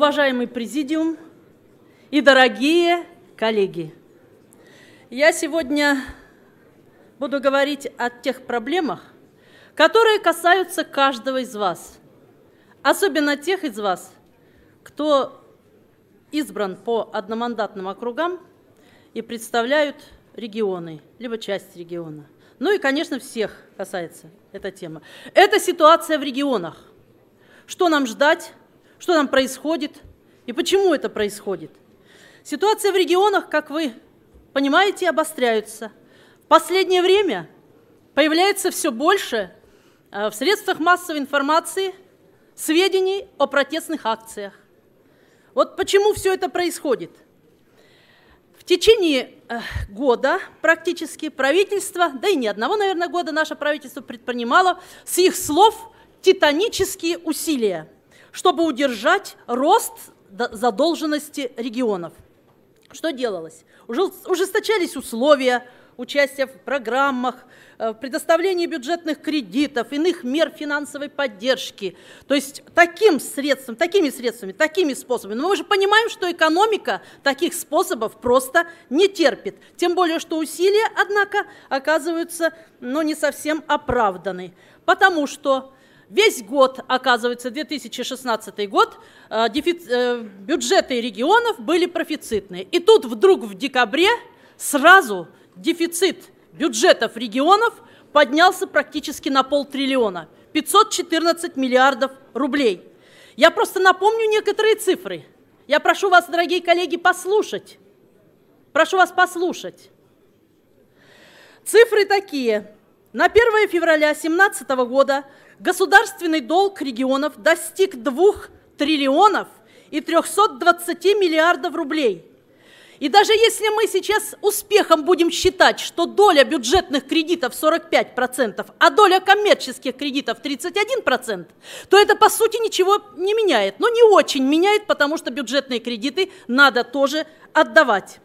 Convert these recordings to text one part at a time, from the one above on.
уважаемый президиум и дорогие коллеги. Я сегодня буду говорить о тех проблемах, которые касаются каждого из вас, особенно тех из вас, кто избран по одномандатным округам и представляют регионы, либо часть региона. Ну и, конечно, всех касается эта тема. Это ситуация в регионах. Что нам ждать что там происходит и почему это происходит. Ситуация в регионах, как вы понимаете, обостряется. В последнее время появляется все больше э, в средствах массовой информации сведений о протестных акциях. Вот почему все это происходит. В течение э, года практически правительство, да и не одного, наверное, года наше правительство предпринимало с их слов титанические усилия – чтобы удержать рост задолженности регионов. Что делалось? Ужесточались условия участия в программах, э, предоставления бюджетных кредитов, иных мер финансовой поддержки. То есть таким средством, такими средствами, такими способами. Но мы же понимаем, что экономика таких способов просто не терпит. Тем более, что усилия, однако, оказываются ну, не совсем оправданы. Потому что Весь год, оказывается, 2016 год, э, э, бюджеты регионов были профицитные. И тут вдруг в декабре сразу дефицит бюджетов регионов поднялся практически на полтриллиона. 514 миллиардов рублей. Я просто напомню некоторые цифры. Я прошу вас, дорогие коллеги, послушать. Прошу вас послушать. Цифры такие. На 1 февраля 2017 года государственный долг регионов достиг 2 триллионов и 320 миллиардов рублей. И даже если мы сейчас успехом будем считать, что доля бюджетных кредитов 45%, а доля коммерческих кредитов 31%, то это по сути ничего не меняет. Но не очень меняет, потому что бюджетные кредиты надо тоже отдавать.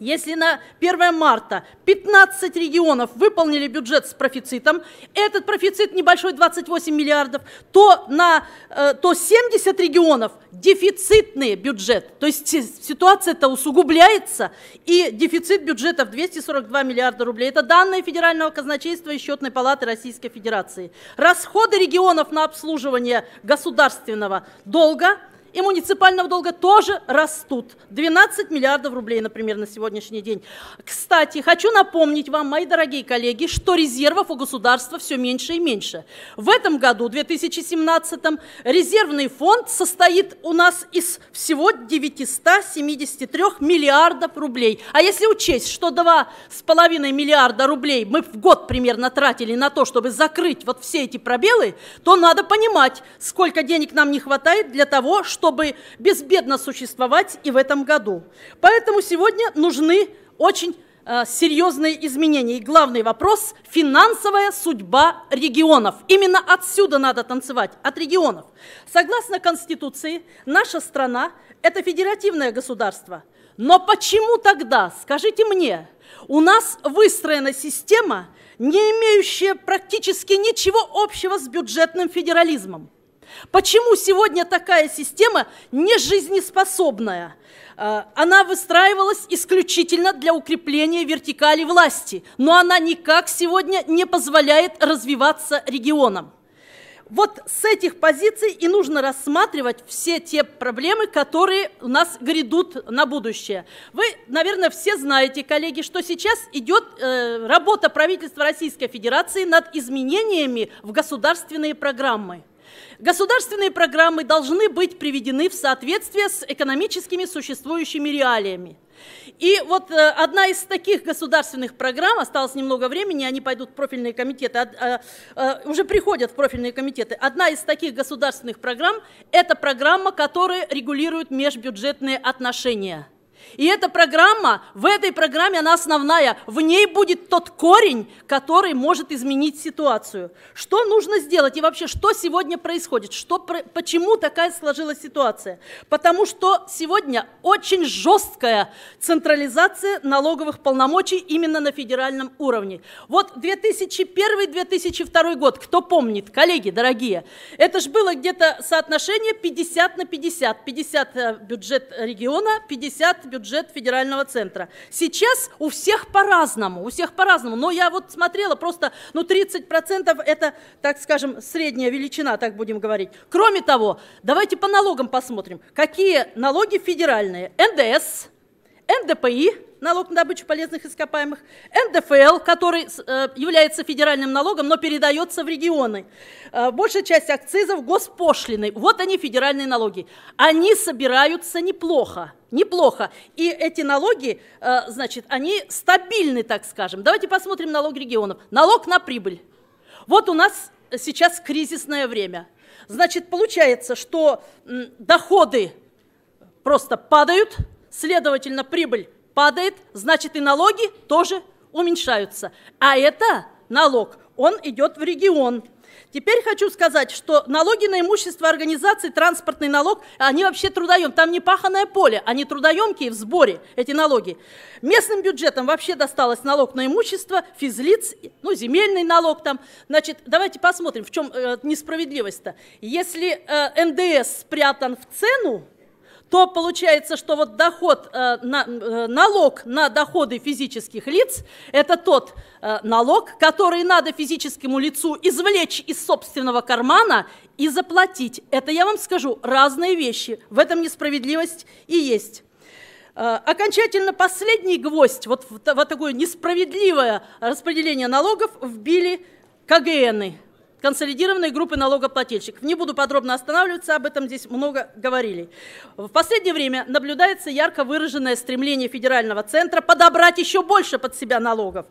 Если на 1 марта 15 регионов выполнили бюджет с профицитом, этот профицит небольшой 28 миллиардов, то, на, э, то 70 регионов дефицитный бюджет. То есть ситуация-то усугубляется, и дефицит бюджетов 242 миллиарда рублей. Это данные Федерального казначейства и Счетной палаты Российской Федерации. Расходы регионов на обслуживание государственного долга – и муниципального долга тоже растут. 12 миллиардов рублей, например, на сегодняшний день. Кстати, хочу напомнить вам, мои дорогие коллеги, что резервов у государства все меньше и меньше. В этом году, 2017, резервный фонд состоит у нас из всего 973 миллиардов рублей. А если учесть, что 2,5 миллиарда рублей мы в год примерно тратили на то, чтобы закрыть вот все эти пробелы, то надо понимать, сколько денег нам не хватает для того, чтобы чтобы безбедно существовать и в этом году. Поэтому сегодня нужны очень э, серьезные изменения. И главный вопрос – финансовая судьба регионов. Именно отсюда надо танцевать, от регионов. Согласно Конституции, наша страна – это федеративное государство. Но почему тогда, скажите мне, у нас выстроена система, не имеющая практически ничего общего с бюджетным федерализмом? Почему сегодня такая система не жизнеспособная? Э, она выстраивалась исключительно для укрепления вертикали власти, но она никак сегодня не позволяет развиваться регионам. Вот с этих позиций и нужно рассматривать все те проблемы, которые у нас грядут на будущее. Вы, наверное, все знаете, коллеги, что сейчас идет э, работа правительства Российской Федерации над изменениями в государственные программы. Государственные программы должны быть приведены в соответствие с экономическими существующими реалиями. И вот э, одна из таких государственных программ, осталось немного времени, они пойдут в профильные комитеты, э, э, уже приходят в профильные комитеты. Одна из таких государственных программ – это программа, которая регулирует межбюджетные отношения – и эта программа, в этой программе она основная, в ней будет тот корень, который может изменить ситуацию. Что нужно сделать и вообще, что сегодня происходит, что, почему такая сложилась ситуация? Потому что сегодня очень жесткая централизация налоговых полномочий именно на федеральном уровне. Вот 2001-2002 год, кто помнит, коллеги, дорогие, это же было где-то соотношение 50 на 50, 50 э, бюджет региона, 50 бюджет федерального центра. Сейчас у всех по-разному, у всех по-разному, но я вот смотрела просто, ну 30% это, так скажем, средняя величина, так будем говорить. Кроме того, давайте по налогам посмотрим, какие налоги федеральные. НДС, НДПИ, налог на добычу полезных ископаемых, НДФЛ, который э, является федеральным налогом, но передается в регионы. Э, большая часть акцизов госпошлины. Вот они, федеральные налоги. Они собираются неплохо. Неплохо. И эти налоги, э, значит, они стабильны, так скажем. Давайте посмотрим налог регионов. Налог на прибыль. Вот у нас сейчас кризисное время. Значит, получается, что доходы просто падают, Следовательно, прибыль падает, значит и налоги тоже уменьшаются. А это налог, он идет в регион. Теперь хочу сказать, что налоги на имущество организации, транспортный налог, они вообще трудоем. Там не паханное поле, они трудоемкие в сборе, эти налоги. Местным бюджетам вообще досталось налог на имущество, физлиц, ну, земельный налог там. Значит, давайте посмотрим, в чем э, несправедливость-то. Если э, НДС спрятан в цену, то получается, что вот доход, э, э, налог на доходы физических лиц – это тот э, налог, который надо физическому лицу извлечь из собственного кармана и заплатить. Это, я вам скажу, разные вещи. В этом несправедливость и есть. Окончательно последний гвоздь, вот, вот такое несправедливое распределение налогов вбили КГНы консолидированной группы налогоплательщиков. Не буду подробно останавливаться, об этом здесь много говорили. В последнее время наблюдается ярко выраженное стремление федерального центра подобрать еще больше под себя налогов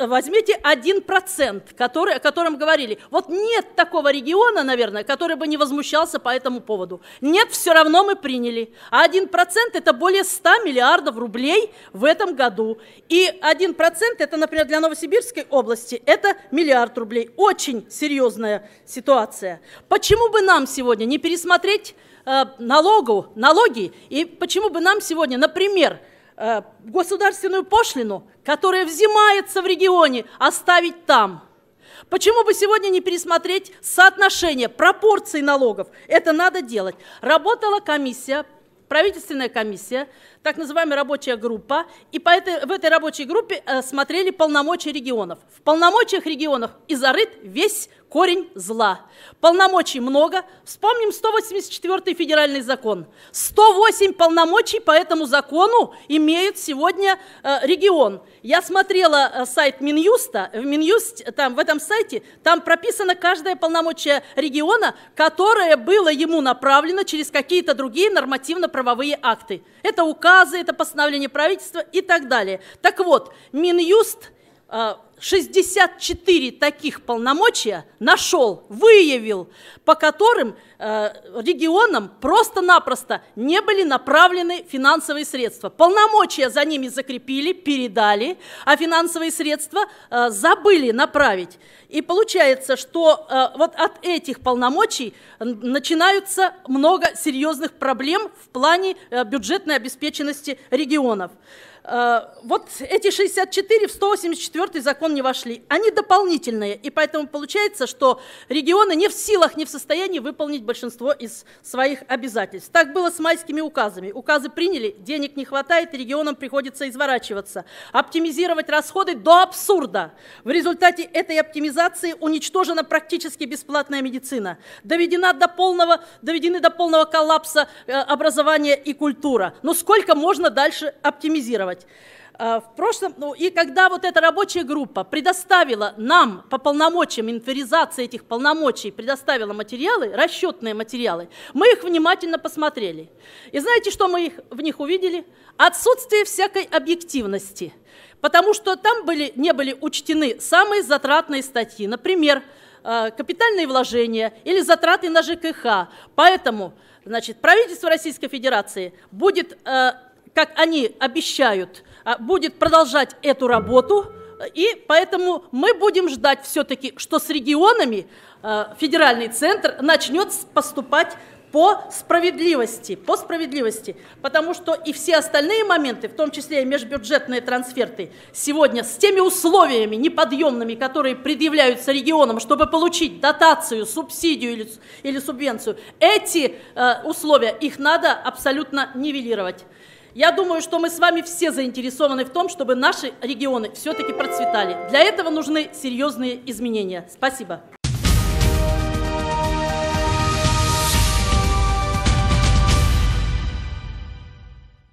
возьмите 1%, который, о котором говорили. Вот нет такого региона, наверное, который бы не возмущался по этому поводу. Нет, все равно мы приняли. А 1% это более 100 миллиардов рублей в этом году. И 1% это, например, для Новосибирской области, это миллиард рублей. Очень серьезная ситуация. Почему бы нам сегодня не пересмотреть э, налогу, налоги? И почему бы нам сегодня, например, Э, государственную пошлину, которая взимается в регионе, оставить там. Почему бы сегодня не пересмотреть соотношение пропорций налогов? Это надо делать. Работала комиссия, правительственная комиссия так называемая рабочая группа, и по этой, в этой рабочей группе э, смотрели полномочия регионов. В полномочиях регионов и зарыт весь корень зла. Полномочий много. Вспомним 184 федеральный закон. 108 полномочий по этому закону имеет сегодня э, регион. Я смотрела э, сайт Минюста. В Минюст, там, в этом сайте там прописано каждое полномочие региона, которое было ему направлено через какие-то другие нормативно-правовые акты. Это указ КАЗы, это постановление правительства и так далее. Так вот, Минюст 64 э, таких полномочия нашел, выявил, по которым э, регионам просто-напросто не были направлены финансовые средства. Полномочия за ними закрепили, передали, а финансовые средства э, забыли направить. И получается, что вот от этих полномочий начинаются много серьезных проблем в плане бюджетной обеспеченности регионов. Э, вот эти 64 в 184 закон не вошли. Они дополнительные, и поэтому получается, что регионы не в силах, не в состоянии выполнить большинство из своих обязательств. Так было с майскими указами. Указы приняли, денег не хватает, и регионам приходится изворачиваться, оптимизировать расходы до абсурда. В результате этой оптимизации уничтожена практически бесплатная медицина, доведена до полного, доведены до полного коллапса э, образование и культура. Но сколько можно дальше оптимизировать? делать. А, в прошлом, ну, и когда вот эта рабочая группа предоставила нам по полномочиям, инвентаризации этих полномочий, предоставила материалы, расчетные материалы, мы их внимательно посмотрели. И знаете, что мы их, в них увидели? Отсутствие всякой объективности. Потому что там были, не были учтены самые затратные статьи. Например, а, капитальные вложения или затраты на ЖКХ. Поэтому значит, правительство Российской Федерации будет а, как они обещают, а, будет продолжать эту работу, и поэтому мы будем ждать все-таки, что с регионами а, федеральный центр начнет поступать по справедливости, по справедливости, потому что и все остальные моменты, в том числе и межбюджетные трансферты, сегодня с теми условиями неподъемными, которые предъявляются регионам, чтобы получить дотацию, субсидию или, или субвенцию, эти э, условия, их надо абсолютно нивелировать. Я думаю, что мы с вами все заинтересованы в том, чтобы наши регионы все-таки процветали. Для этого нужны серьезные изменения. Спасибо.